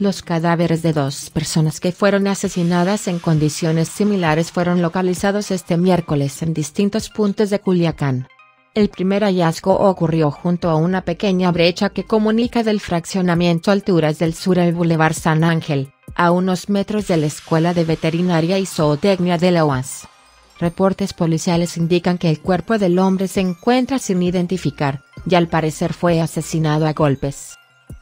Los cadáveres de dos personas que fueron asesinadas en condiciones similares fueron localizados este miércoles en distintos puntos de Culiacán. El primer hallazgo ocurrió junto a una pequeña brecha que comunica del fraccionamiento Alturas del Sur al Boulevard San Ángel, a unos metros de la Escuela de Veterinaria y Zootecnia de la OAS. Reportes policiales indican que el cuerpo del hombre se encuentra sin identificar, y al parecer fue asesinado a golpes.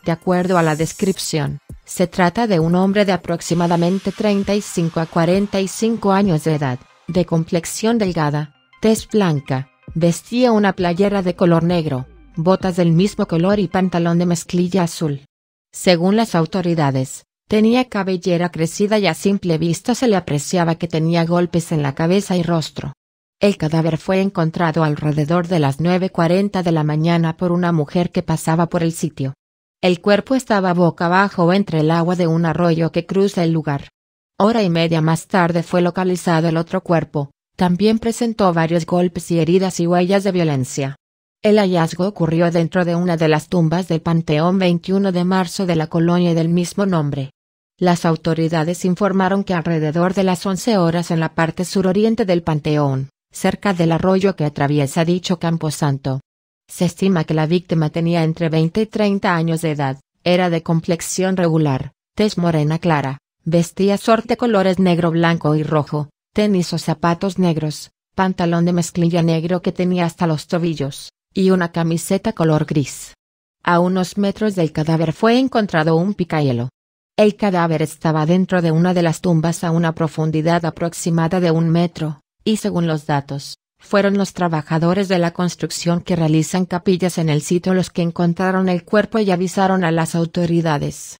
De acuerdo a la descripción, se trata de un hombre de aproximadamente 35 a 45 años de edad, de complexión delgada, tez blanca, vestía una playera de color negro, botas del mismo color y pantalón de mezclilla azul. Según las autoridades, tenía cabellera crecida y a simple vista se le apreciaba que tenía golpes en la cabeza y rostro. El cadáver fue encontrado alrededor de las 9.40 de la mañana por una mujer que pasaba por el sitio. El cuerpo estaba boca abajo entre el agua de un arroyo que cruza el lugar. Hora y media más tarde fue localizado el otro cuerpo, también presentó varios golpes y heridas y huellas de violencia. El hallazgo ocurrió dentro de una de las tumbas del Panteón 21 de marzo de la colonia del mismo nombre. Las autoridades informaron que alrededor de las 11 horas en la parte suroriente del Panteón, cerca del arroyo que atraviesa dicho camposanto, se estima que la víctima tenía entre 20 y 30 años de edad, era de complexión regular, tez morena clara, vestía sorte colores negro, blanco y rojo, tenis o zapatos negros, pantalón de mezclilla negro que tenía hasta los tobillos, y una camiseta color gris. A unos metros del cadáver fue encontrado un picahielo. El cadáver estaba dentro de una de las tumbas a una profundidad aproximada de un metro, y según los datos, fueron los trabajadores de la construcción que realizan capillas en el sitio los que encontraron el cuerpo y avisaron a las autoridades.